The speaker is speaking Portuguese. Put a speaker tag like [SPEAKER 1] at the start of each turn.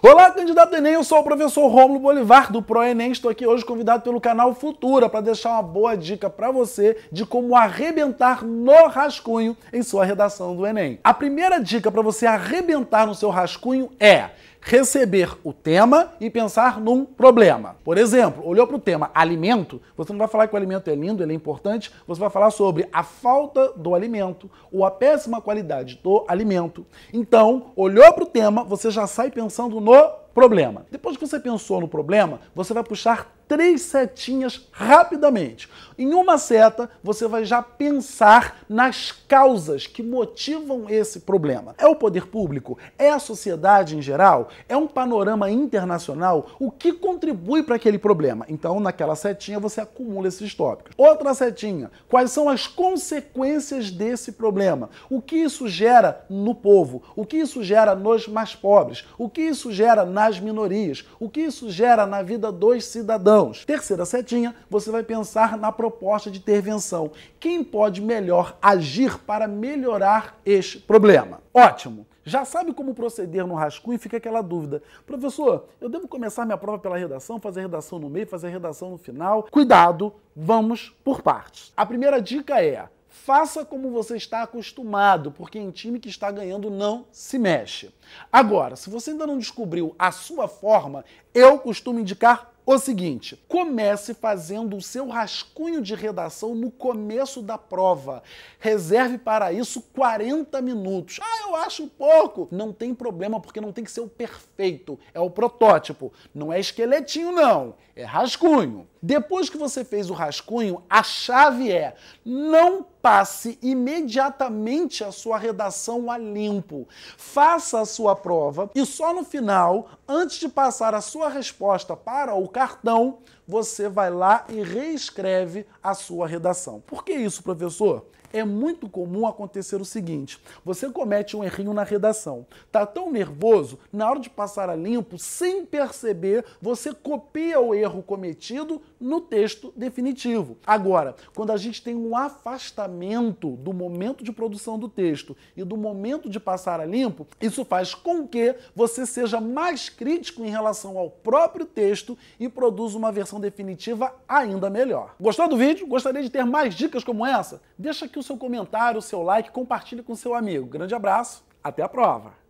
[SPEAKER 1] Olá, candidato Enem, eu sou o professor Rômulo Bolivar do ProEnem, estou aqui hoje convidado pelo canal Futura para deixar uma boa dica para você de como arrebentar no rascunho em sua redação do Enem. A primeira dica para você arrebentar no seu rascunho é receber o tema e pensar num problema. Por exemplo, olhou para o tema alimento, você não vai falar que o alimento é lindo, ele é importante, você vai falar sobre a falta do alimento ou a péssima qualidade do alimento. Então, olhou para o tema, você já sai pensando no problema. Depois que você pensou no problema, você vai puxar três setinhas rapidamente. Em uma seta, você vai já pensar nas causas que motivam esse problema. É o poder público? É a sociedade em geral? É um panorama internacional? O que contribui para aquele problema? Então, naquela setinha, você acumula esses tópicos. Outra setinha, quais são as consequências desse problema? O que isso gera no povo? O que isso gera nos mais pobres? O que isso gera nas minorias? O que isso gera na vida dos cidadãos? Terceira setinha, você vai pensar na proposta de intervenção. Quem pode melhor agir para melhorar este problema? Ótimo! Já sabe como proceder no rascunho? e Fica aquela dúvida. Professor, eu devo começar minha prova pela redação, fazer a redação no meio, fazer a redação no final? Cuidado, vamos por partes. A primeira dica é: faça como você está acostumado, porque em time que está ganhando não se mexe. Agora, se você ainda não descobriu a sua forma, eu costumo indicar o seguinte, comece fazendo o seu rascunho de redação no começo da prova. Reserve para isso 40 minutos. Ah, eu acho pouco. Não tem problema, porque não tem que ser o perfeito. É o protótipo. Não é esqueletinho, não. É rascunho. Depois que você fez o rascunho, a chave é não passe imediatamente a sua redação a limpo. Faça a sua prova e só no final, antes de passar a sua resposta para o cartão, você vai lá e reescreve a sua redação. Por que isso, professor? É muito comum acontecer o seguinte: você comete um errinho na redação, tá tão nervoso, na hora de passar a limpo, sem perceber, você copia o erro cometido no texto definitivo. Agora, quando a gente tem um afastamento do momento de produção do texto e do momento de passar a limpo, isso faz com que você seja mais crítico em relação ao próprio texto e produza uma versão versão definitiva ainda melhor. Gostou do vídeo? Gostaria de ter mais dicas como essa? Deixa aqui o seu comentário, o seu like, compartilhe com seu amigo. Grande abraço, até a prova!